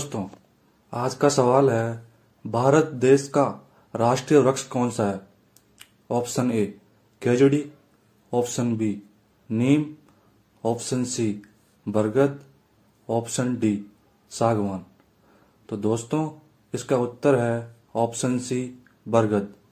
दोस्तों, आज का सवाल है भारत देश का राष्ट्रीय वृक्ष कौन सा है? ऑप्शन ए खेजड़ी ऑप्शन बी नीम ऑप्शन सी बरगद ऑप्शन डी सागवान तो दोस्तों इसका उत्तर है ऑप्शन सी बरगद